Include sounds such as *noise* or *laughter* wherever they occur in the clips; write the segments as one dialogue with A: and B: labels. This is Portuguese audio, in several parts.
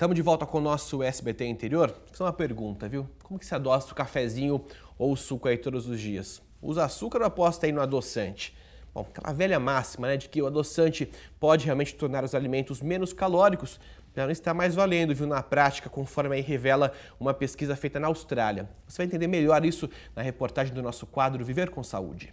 A: Estamos de volta com o nosso SBT interior. Só é uma pergunta, viu? Como que se adoça o cafezinho ou o suco aí todos os dias? Usa açúcar ou aposta aí no adoçante? Bom, aquela velha máxima, né, de que o adoçante pode realmente tornar os alimentos menos calóricos, já não está mais valendo, viu, na prática, conforme aí revela uma pesquisa feita na Austrália. Você vai entender melhor isso na reportagem do nosso quadro Viver com Saúde.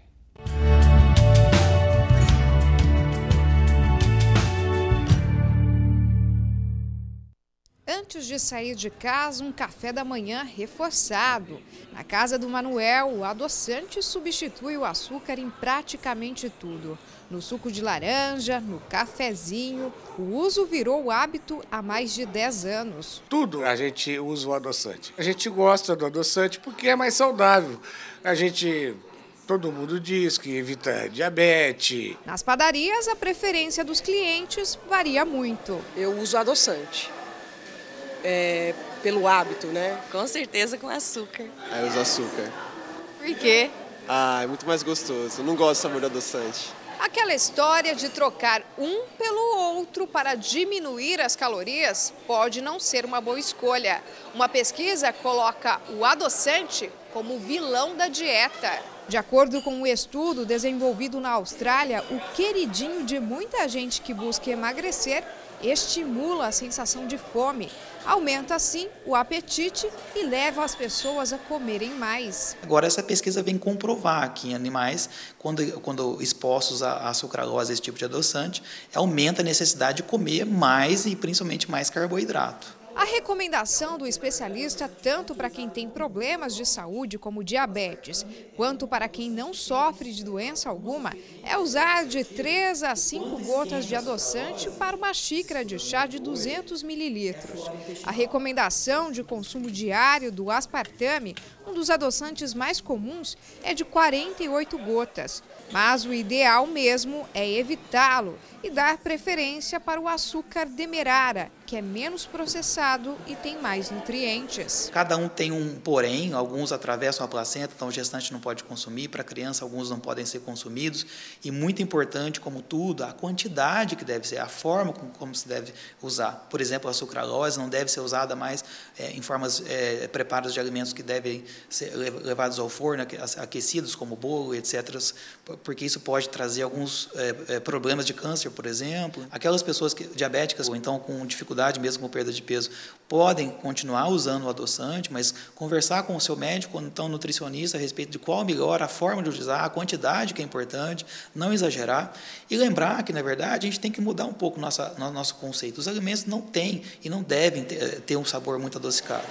B: antes de sair de casa, um café da manhã reforçado. Na casa do Manuel, o adoçante substitui o açúcar em praticamente tudo. No suco de laranja, no cafezinho, o uso virou hábito há mais de 10 anos.
A: Tudo a gente usa o adoçante. A gente gosta do adoçante porque é mais saudável. A gente Todo mundo diz que evita diabetes.
B: Nas padarias, a preferência dos clientes varia muito. Eu uso adoçante é, pelo hábito, né? Com certeza com açúcar. É,
A: Aí os açúcar. Por quê? Ah, é muito mais gostoso. não gosto do sabor de adoçante.
B: Aquela história de trocar um pelo outro para diminuir as calorias pode não ser uma boa escolha. Uma pesquisa coloca o adoçante como vilão da dieta. De acordo com um estudo desenvolvido na Austrália, o queridinho de muita gente que busca emagrecer estimula a sensação de fome, aumenta assim o apetite e leva as pessoas a comerem mais.
C: Agora essa pesquisa vem comprovar que em animais, quando, quando expostos a sucralose, esse tipo de adoçante, aumenta a necessidade de comer mais e principalmente mais carboidrato.
B: A recomendação do especialista, tanto para quem tem problemas de saúde como diabetes, quanto para quem não sofre de doença alguma, é usar de 3 a 5 gotas de adoçante para uma xícara de chá de 200 mililitros. A recomendação de consumo diário do aspartame, um dos adoçantes mais comuns, é de 48 gotas. Mas o ideal mesmo é evitá-lo e dar preferência para o açúcar demerara, que é menos processado e tem mais nutrientes.
C: Cada um tem um porém, alguns atravessam a placenta, então o gestante não pode consumir, para a criança alguns não podem ser consumidos, e muito importante, como tudo, a quantidade que deve ser, a forma como, como se deve usar. Por exemplo, a sucralose não deve ser usada mais é, em formas, é, preparos de alimentos que devem ser levados ao forno, aquecidos, como bolo, etc., porque isso pode trazer alguns é, é, problemas de câncer, por exemplo. Aquelas pessoas que, diabéticas ou então com dificuldade dificuldade mesmo com perda de peso, podem continuar usando o adoçante, mas conversar com o seu médico ou então nutricionista a respeito de qual melhor a forma de utilizar, a quantidade que é importante, não exagerar. E lembrar que, na verdade, a gente tem que mudar um pouco nossa, nosso conceito. Os alimentos não têm e não devem ter eh, um sabor muito adocicado.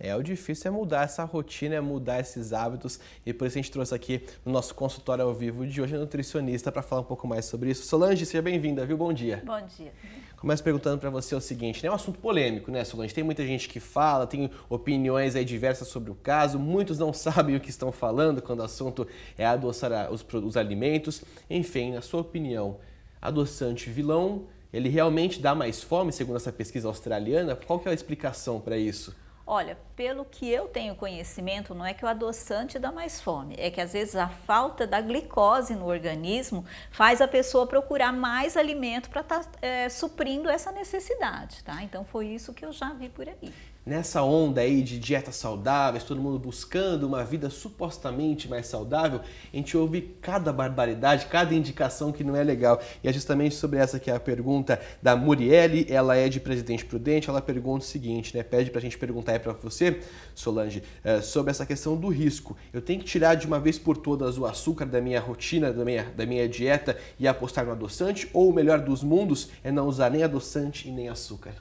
A: É, o difícil é mudar essa rotina, é mudar esses hábitos e por isso a gente trouxe aqui no nosso consultório ao vivo de hoje a nutricionista para falar um pouco mais sobre isso. Solange, seja bem-vinda, viu? Bom dia. Bom dia. Começo perguntando para você o seguinte, né? É um assunto polêmico, né, Solange? Tem muita gente que fala, tem opiniões aí diversas sobre o caso, muitos não *laughs* sabem o que estão falando quando o assunto é adoçar os, os alimentos. Enfim, na sua opinião, adoçante vilão, ele realmente dá mais fome, segundo essa pesquisa australiana? Qual que é a explicação para isso?
D: Olha, pelo que eu tenho conhecimento, não é que o adoçante dá mais fome, é que às vezes a falta da glicose no organismo faz a pessoa procurar mais alimento para estar tá, é, suprindo essa necessidade, tá? Então foi isso que eu já vi por aí
A: nessa onda aí de dietas saudáveis, todo mundo buscando uma vida supostamente mais saudável, a gente ouve cada barbaridade, cada indicação que não é legal. E é justamente sobre essa que é a pergunta da Murielle, ela é de Presidente Prudente, ela pergunta o seguinte, né? Pede pra gente perguntar aí pra você, Solange, eh, sobre essa questão do risco. Eu tenho que tirar de uma vez por todas o açúcar da minha rotina, da minha, da minha dieta e apostar no adoçante? Ou o melhor dos mundos é não usar nem adoçante e nem açúcar?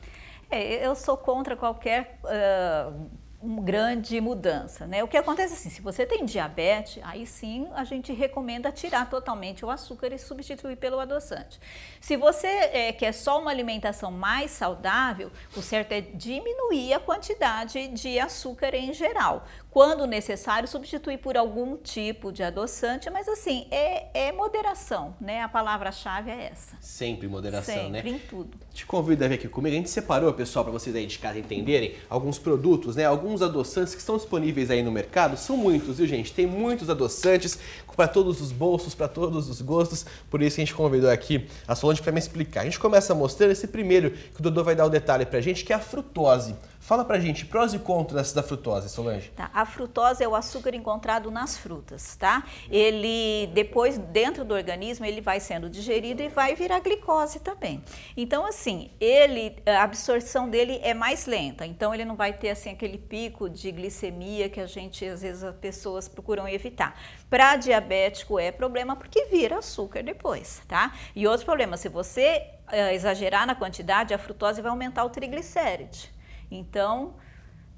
D: É, eu sou contra qualquer uh, uma grande mudança. Né? O que acontece é assim, se você tem diabetes, aí sim a gente recomenda tirar totalmente o açúcar e substituir pelo adoçante. Se você é, quer só uma alimentação mais saudável, o certo é diminuir a quantidade de açúcar em geral. Quando necessário, substituir por algum tipo de adoçante, mas assim, é, é moderação, né? A palavra-chave é essa.
A: Sempre moderação, Sempre, né? Sempre, em tudo. Te convido a vir aqui comigo. A gente separou, pessoal, para vocês aí de casa entenderem, alguns produtos, né? Alguns alguns adoçantes que estão disponíveis aí no mercado. São muitos, viu, gente? Tem muitos adoçantes para todos os bolsos, para todos os gostos. Por isso que a gente convidou aqui a Solange para me explicar. A gente começa mostrando esse primeiro que o Dodô vai dar o detalhe para a gente, que é a frutose. Fala pra gente, prós e contras da frutose, Solange.
D: Tá, a frutose é o açúcar encontrado nas frutas, tá? Ele, depois, dentro do organismo, ele vai sendo digerido e vai virar glicose também. Então, assim, ele, a absorção dele é mais lenta, então ele não vai ter, assim, aquele pico de glicemia que a gente, às vezes, as pessoas procuram evitar. Para diabético é problema porque vira açúcar depois, tá? E outro problema, se você eh, exagerar na quantidade, a frutose vai aumentar o triglicéride. Então,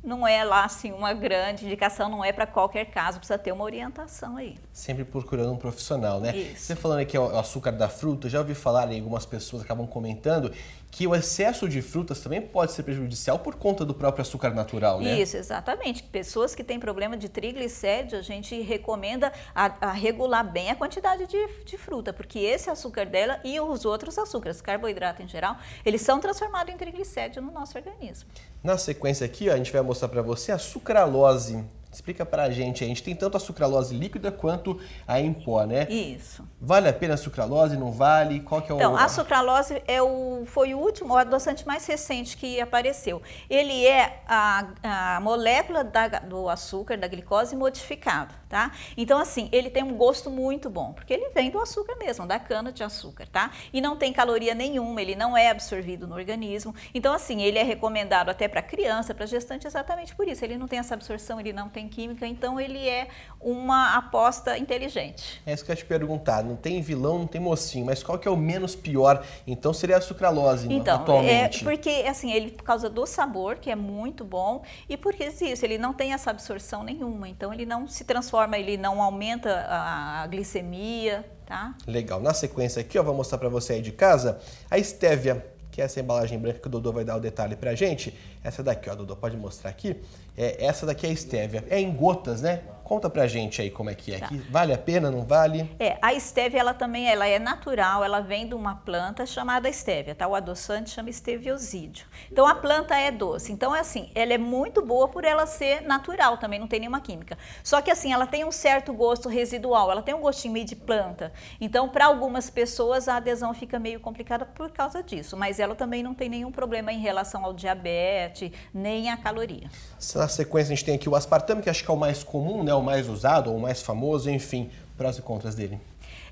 D: não é lá assim uma grande indicação, não é para qualquer caso, precisa ter uma orientação aí.
A: Sempre procurando um profissional, né? Isso. Você falando aqui o açúcar da fruta, já ouvi falar em algumas pessoas acabam comentando que o excesso de frutas também pode ser prejudicial por conta do próprio açúcar natural, né? Isso,
D: exatamente. Pessoas que têm problema de triglicérides, a gente recomenda a, a regular bem a quantidade de, de fruta, porque esse açúcar dela e os outros açúcares, carboidrato em geral, eles são transformados em triglicérides no nosso organismo.
A: Na sequência aqui, ó, a gente vai mostrar para você a sucralose. Explica pra gente, a gente tem tanto a sucralose líquida quanto a em pó, né? Isso. Vale a pena a sucralose, não vale? Qual que é o... Então, a
D: sucralose é o, foi o último, o adoçante mais recente que apareceu. Ele é a, a molécula da, do açúcar, da glicose modificado tá? Então, assim, ele tem um gosto muito bom, porque ele vem do açúcar mesmo, da cana de açúcar, tá? E não tem caloria nenhuma, ele não é absorvido no organismo. Então, assim, ele é recomendado até para criança, para gestante, exatamente por isso. Ele não tem essa absorção, ele não tem química, então ele é uma aposta inteligente.
A: É isso que eu ia te perguntar, não tem vilão, não tem mocinho, mas qual que é o menos pior? Então, seria a sucralose então, então atualmente. Então, é
D: porque, assim, ele por causa do sabor, que é muito bom, e porque isso, ele não tem essa absorção nenhuma, então ele não se transforma forma ele não aumenta a glicemia, tá? Legal.
A: Na sequência aqui, ó, vou mostrar para você aí de casa a estévia, que é essa embalagem branca que o Dodô vai dar o detalhe pra gente. Essa daqui, ó, Dodô, pode mostrar aqui. É, essa daqui é a estévia. É em gotas, né? Conta pra gente aí como é que é. Tá. vale a pena, não vale?
D: É, a estévia ela também ela é natural, ela vem de uma planta chamada estévia, tá? O adoçante chama esteviosídeo. Então a planta é doce. Então é assim, ela é muito boa por ela ser natural também, não tem nenhuma química. Só que assim, ela tem um certo gosto residual, ela tem um gostinho meio de planta. Então para algumas pessoas a adesão fica meio complicada por causa disso, mas ela também não tem nenhum problema em relação ao diabetes, nem à caloria.
A: Na sequência a gente tem aqui o aspartame, que acho que é o mais comum, né? é o mais usado ou o mais famoso, enfim, prós e contras dele?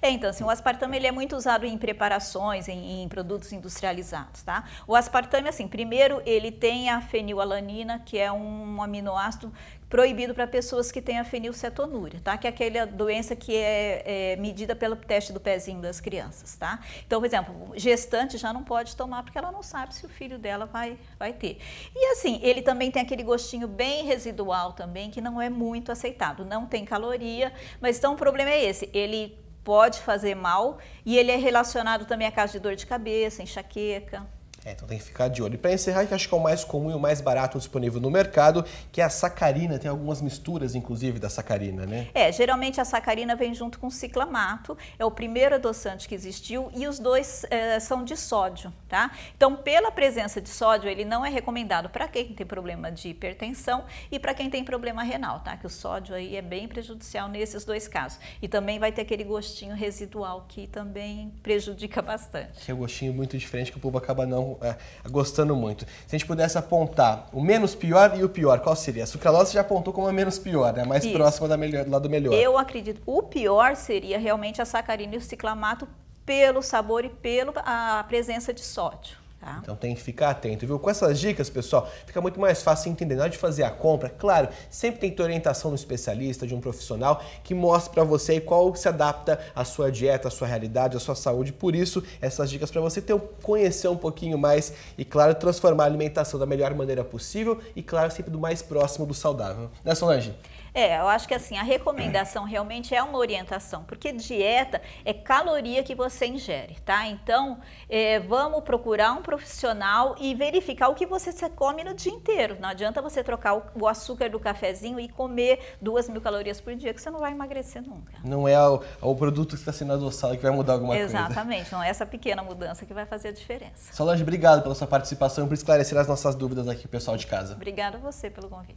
D: É, então, assim, o aspartame ele é muito usado em preparações, em, em produtos industrializados, tá? O aspartame, assim, primeiro ele tem a fenilalanina, que é um aminoácido proibido para pessoas que têm a fenilcetonúria, tá? Que é aquela doença que é, é, medida pelo teste do pezinho das crianças, tá? Então, por exemplo, gestante já não pode tomar porque ela não sabe se o filho dela vai, vai ter. E assim, ele também tem aquele gostinho bem residual também, que não é muito aceitado. Não tem caloria, mas então o problema é esse. Ele pode fazer mal e ele é relacionado também a casos de dor de cabeça, enxaqueca.
A: É, então tem que ficar de olho. E para encerrar, que acho que é o mais comum e o mais barato disponível no mercado, que é a sacarina. Tem algumas misturas, inclusive, da sacarina, né?
D: É, geralmente a sacarina vem junto com o ciclamato, é o primeiro adoçante que existiu e os dois é, são de sódio, tá? Então, pela presença de sódio, ele não é recomendado para quem tem problema de hipertensão e para quem tem problema renal, tá? Que o sódio aí é bem prejudicial nesses dois casos. E também vai ter aquele gostinho residual que também prejudica bastante.
A: Que é um gostinho muito diferente que o povo acaba não é, gostando muito. Se a gente pudesse apontar o menos pior e o pior, qual seria? A sucralose já apontou como a menos pior, né? a mais Isso. próxima da melhor, do lado melhor. Eu
D: acredito. O pior seria realmente a sacarina e o ciclamato pelo sabor e pela presença de sódio. Tá.
A: Então tem que ficar atento, viu? Com essas dicas, pessoal, fica muito mais fácil entender. Na hora de fazer a compra, claro, sempre tem que ter orientação de um especialista, de um profissional que mostre para você qual se adapta à sua dieta, à sua realidade, à sua saúde. Por isso, essas dicas para você ter, então, conhecer um pouquinho mais e, claro, transformar a alimentação da melhor maneira possível e, claro, sempre do mais próximo do saudável. Né, Solange?
D: É, eu acho que assim, a recomendação realmente é uma orientação, porque dieta é caloria que você ingere, tá? Então, é, vamos procurar um profissional e verificar o que você come no dia inteiro. Não adianta você trocar o, o açúcar do cafezinho e comer duas mil calorias por dia, que você não vai emagrecer nunca.
A: Não é o, é o produto que está sendo adoçado que vai mudar alguma Exatamente, coisa.
D: Exatamente, não é essa pequena mudança que vai fazer a diferença.
A: Solange, obrigado pela sua participação e por esclarecer as nossas dúvidas aqui, pessoal de casa.
D: Obrigada a você pelo convite.